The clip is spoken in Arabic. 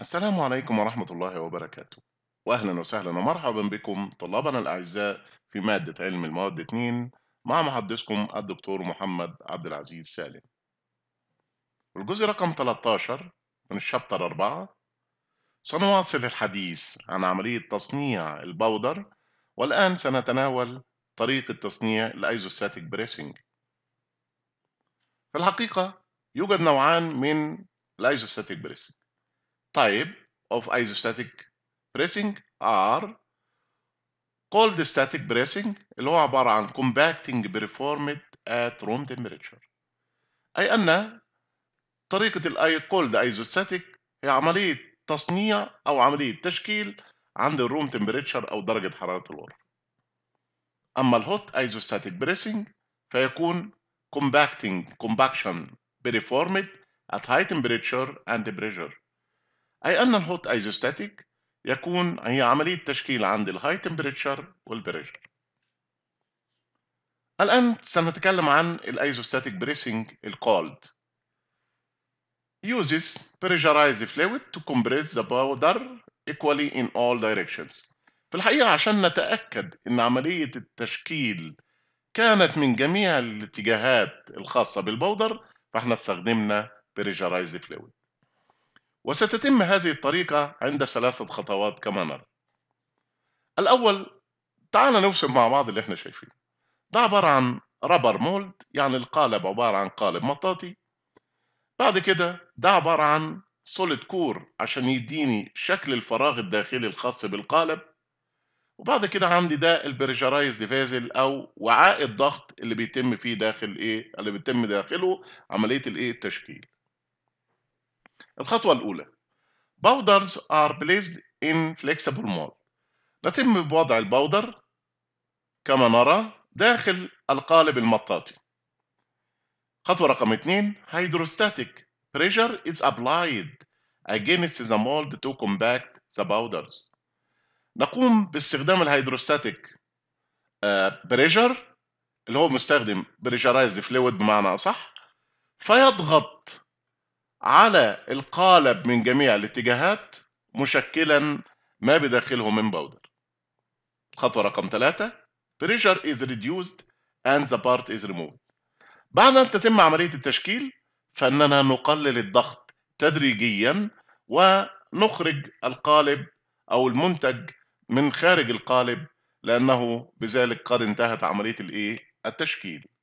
السلام عليكم ورحمة الله وبركاته وأهلا وسهلا ومرحبا بكم طلابنا الأعزاء في مادة علم المواد 2 مع محدثكم الدكتور محمد عبد العزيز سالم الجزء رقم 13 من الشابتر 4 سنواصل الحديث عن عملية تصنيع البودر والآن سنتناول طريقة تصنيع الأيزوستاتيك بريسنج في الحقيقة يوجد نوعان من الايزوستاتيك بريسنج type of isostatic pressing are cold static pressing اللي هو عبارة عن compacting performed at room temperature أي أن طريقة الـ cold isostatic هي عملية تصنيع أو عملية تشكيل عند الروم تمبريتشر أو درجة حرارة الغرفة أما hot isostatic pressing فيكون compacting compaction performed at high temperature and pressure أي أن الهوت ايزوستاتيك يكون هي عملية تشكيل عند الهاي تمبريتشر والبريشر الآن سنتكلم عن الايزوستاتيك بريسنج الكولد uses pressurized fluid to compress the powder equally in all directions في الحقيقة عشان نتأكد أن عملية التشكيل كانت من جميع الاتجاهات الخاصة بالبودر فاحنا استخدمنا pressurized fluid وستتم هذه الطريقة عند ثلاثة خطوات كما نرى الأول تعال نرسم مع بعض اللي احنا شايفينه ده عبارة عن رابر مولد يعني القالب عبارة عن قالب مطاطي بعد كده ده عبارة عن سوليد كور عشان يديني شكل الفراغ الداخلي الخاص بالقالب وبعد كده عندي ده البرجرايز فازل او وعاء الضغط اللي بيتم فيه داخل ايه اللي بيتم داخله عمليه الايه التشكيل الخطوة الأولى Powders are placed in flexible mold نتم بوضع البودر كما نرى داخل القالب المطاطي خطوة رقم 2 Hydrostatic pressure is applied against the mold to compact the powders نقوم باستخدام الهيدروستاتيك آه، بريشر اللي هو مستخدم بريشرايزد فلويد بمعنى أصح فيضغط على القالب من جميع الاتجاهات مشكلا ما بداخله من بودر خطوة رقم ثلاثة pressure is reduced and the part is removed بعد أن تتم عملية التشكيل فإننا نقلل الضغط تدريجيا ونخرج القالب أو المنتج من خارج القالب لأنه بذلك قد انتهت عملية الإيه؟ التشكيل